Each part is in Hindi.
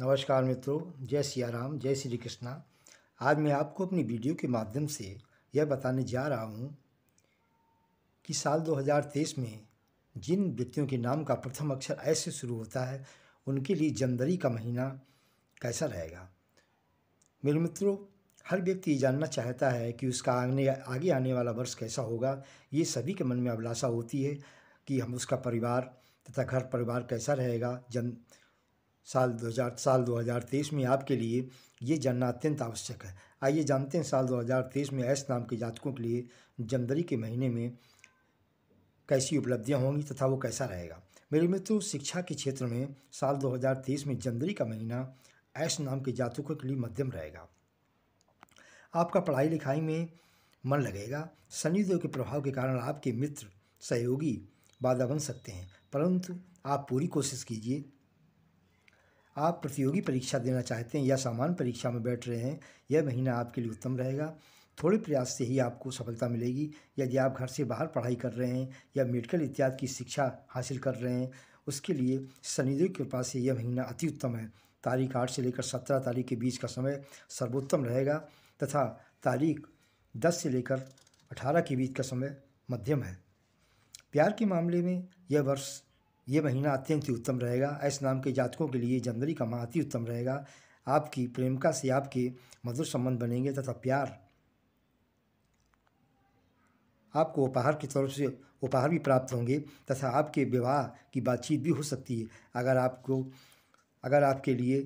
नमस्कार मित्रों जय सिया राम जय श्री कृष्णा आज मैं आपको अपनी वीडियो के माध्यम से यह बताने जा रहा हूँ कि साल 2023 में जिन व्यक्तियों के नाम का प्रथम अक्षर ऐसे शुरू होता है उनके लिए जनवरी का महीना कैसा रहेगा मेरे मित्रों हर व्यक्ति ये जानना चाहता है कि उसका आगने आगे आने वाला वर्ष कैसा होगा ये सभी के मन में अभिलाषा होती है कि हम उसका परिवार तथा घर परिवार कैसा रहेगा जन साल 2000 साल 2023 में आपके लिए ये जानना अत्यंत आवश्यक है आइए जानते हैं साल 2023 में ऐस नाम के जातकों के लिए जनवरी के महीने में कैसी उपलब्धियां होंगी तथा वो कैसा रहेगा मेरे मित्रों शिक्षा के क्षेत्र में साल 2023 में जनवरी का महीना ऐश नाम के जातकों के लिए मध्यम रहेगा आपका पढ़ाई लिखाई में मन लगेगा शनिदेव के प्रभाव के कारण आपके मित्र सहयोगी बाधा बन सकते हैं परंतु आप पूरी कोशिश कीजिए आप प्रतियोगी परीक्षा देना चाहते हैं या सामान्य परीक्षा में बैठ रहे हैं यह महीना आपके लिए उत्तम रहेगा थोड़े प्रयास से ही आपको सफलता मिलेगी यदि आप घर से बाहर पढ़ाई कर रहे हैं या मेडिकल इत्यादि की शिक्षा हासिल कर रहे हैं उसके लिए शनिदेव की कृपा से यह महीना अति उत्तम है तारीख आठ से लेकर सत्रह तारीख के बीच का समय सर्वोत्तम रहेगा तथा तारीख दस से लेकर अठारह के बीच का समय मध्यम है प्यार के मामले में यह वर्ष ये महीना अत्यंत ही उत्तम रहेगा ऐसे नाम के जातकों के लिए जनवरी का माह अति उत्तम रहेगा आपकी प्रेमिका से आपके मधुर संबंध बनेंगे तथा प्यार आपको उपहार की तरफ से उपहार भी प्राप्त होंगे तथा आपके विवाह की बातचीत भी हो सकती है अगर आपको अगर आपके लिए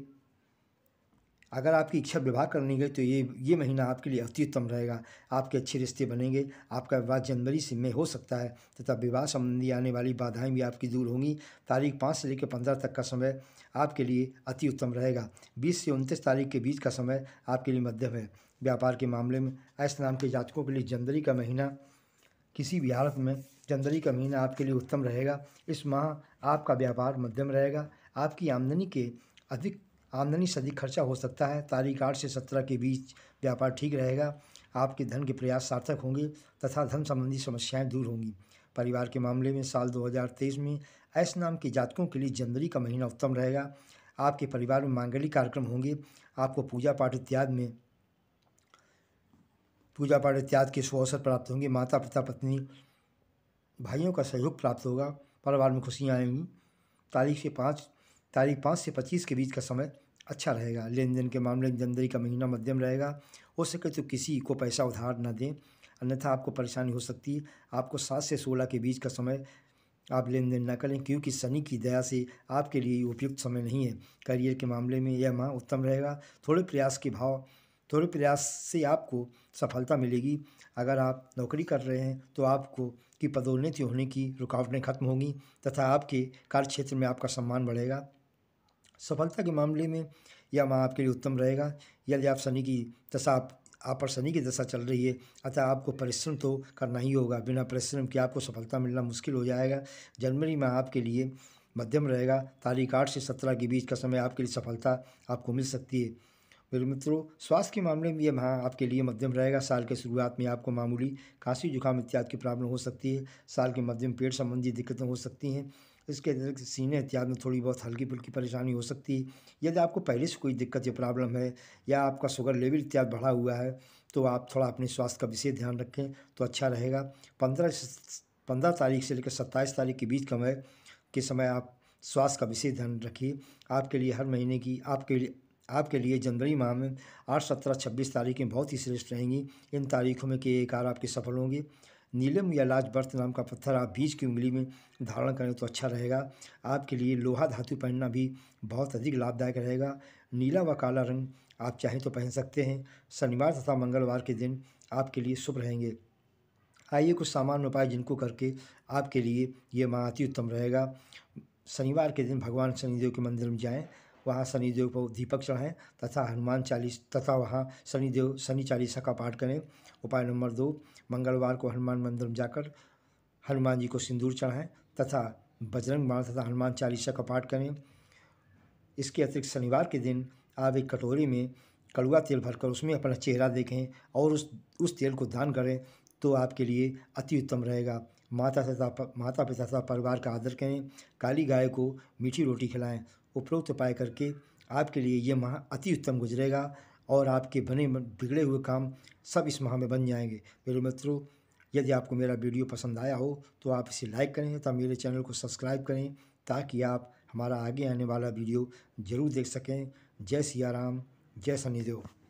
अगर आपकी इच्छा विवाह करनी है तो ये ये महीना आपके लिए अत्युत्तम रहेगा आपके अच्छे रिश्ते बनेंगे आपका विवाह जनवरी से मई हो सकता है तथा विवाह संबंधी आने वाली बाधाएं भी आपकी दूर होंगी तारीख पाँच से लेकर पंद्रह तक का समय आपके लिए अति उत्तम रहेगा बीस से उनतीस तारीख के बीच का समय आपके लिए मध्यम है व्यापार के मामले में ऐसे नाम के जातकों के लिए जनवरी का महीना किसी भी हालत में जनवरी का महीना आपके लिए उत्तम रहेगा इस माह आपका व्यापार मध्यम रहेगा आपकी आमदनी के अधिक आमदनी से अधिक खर्चा हो सकता है तारीख आठ से सत्रह के बीच व्यापार ठीक रहेगा आपके धन के प्रयास सार्थक होंगे तथा धन संबंधी समस्याएं दूर होंगी परिवार के मामले में साल 2023 में ऐस नाम के जातकों के लिए जनवरी का महीना उत्तम रहेगा आपके परिवार में मांगलिक कार्यक्रम होंगे आपको पूजा पाठ इत्यादि में पूजा पाठ इत्यादि के अवसर प्राप्त होंगे माता पिता पत्नी भाइयों का सहयोग प्राप्त होगा परिवार में खुशियाँ आएंगी तारीख से पाँच तारीख पाँच से पच्चीस के बीच का समय अच्छा रहेगा लेन देन के मामले में जनवरी का महीना मध्यम रहेगा हो सके तो किसी को पैसा उधार न दें अन्यथा आपको परेशानी हो सकती है आपको सात से सोलह के बीच का समय आप लेन देन न करें क्योंकि शनि की दया से आपके लिए उपयुक्त समय नहीं है करियर के मामले में यह माह उत्तम रहेगा थोड़े प्रयास के भाव थोड़े प्रयास से आपको सफलता मिलेगी अगर आप नौकरी कर रहे हैं तो आपको की पदोन्नति होने की रुकावटें खत्म होंगी तथा आपके कार्य क्षेत्र में आपका सम्मान बढ़ेगा सफलता के मामले में यह माह आपके लिए उत्तम रहेगा यदि आप शनि की दशा आप पर शनि की दशा चल रही है अतः आपको परिश्रम तो करना ही होगा बिना परिश्रम के आपको सफलता मिलना मुश्किल हो जाएगा जनवरी माह आपके लिए मध्यम रहेगा तारीख आठ से सत्रह के बीच का समय आपके लिए सफलता आपको मिल सकती है मेरे मित्रों स्वास्थ्य के मामले में यह माह आपके लिए मध्यम रहेगा साल के शुरुआत में आपको मामूली खांसी जुकाम इत्यादि की प्रॉब्लम हो सकती है साल के मध्यम पेट संबंधी दिक्कतें हो सकती हैं इसके अंदर सीने एहतियात में थोड़ी बहुत हल्की फुल्की परेशानी हो सकती है यदि आपको पहले से कोई दिक्कत या प्रॉब्लम है या आपका शुगर लेवल इत्यादि बढ़ा हुआ है तो आप थोड़ा अपने स्वास्थ्य का विशेष ध्यान रखें तो अच्छा रहेगा पंद्रह पंद्रह तारीख से लेकर सत्ताईस तारीख के बीच कम है के समय आप स्वास्थ्य का विशेष ध्यान रखिए आपके लिए हर महीने की आपके लिए आपके लिए जनवरी माह में आठ सत्रह छब्बीस तारीखें बहुत ही श्रेष्ठ रहेंगी इन तारीखों में के एक आर आपके सफल होंगे नीलम या लाजबर्थ नाम का पत्थर आप बीच की उंगली में धारण करें तो अच्छा रहेगा आपके लिए लोहा धातु पहनना भी बहुत अधिक लाभदायक रहेगा नीला व काला रंग आप चाहें तो पहन सकते हैं शनिवार तथा मंगलवार के दिन आपके लिए शुभ रहेंगे आइए कुछ सामान्य उपाय जिनको करके आपके लिए ये माँ अति उत्तम रहेगा शनिवार के दिन भगवान शनिदेव के मंदिर में जाएं वहाँ शनिदेव को दीपक चढ़ाएँ तथा हनुमान चालीस तथा वहाँ शनिदेव शनि चालीसा का पाठ करें उपाय नंबर दो मंगलवार को हनुमान मंदिर में जाकर हनुमान जी को सिंदूर चढ़ाएँ तथा बजरंग बाण तथा हनुमान चालीसा का पाठ करें इसके अतिरिक्त शनिवार के दिन आप एक कटोरी में कड़ुआ तेल भरकर उसमें अपना चेहरा देखें और उस उस तेल को दान करें तो आपके लिए अति उत्तम रहेगा माता तथा माता पिता तथा परिवार का आदर करें काली गाय को मीठी रोटी खिलाएं उपरोक्त उपाय करके आपके लिए ये माह अति उत्तम गुजरेगा और आपके बने बिगड़े हुए काम सब इस माह में बन जाएंगे मेरे मित्रों यदि आपको मेरा वीडियो पसंद आया हो तो आप इसे लाइक करें तथा मेरे चैनल को सब्सक्राइब करें ताकि आप हमारा आगे आने वाला वीडियो ज़रूर देख सकें जय सिया राम जय शनिदेव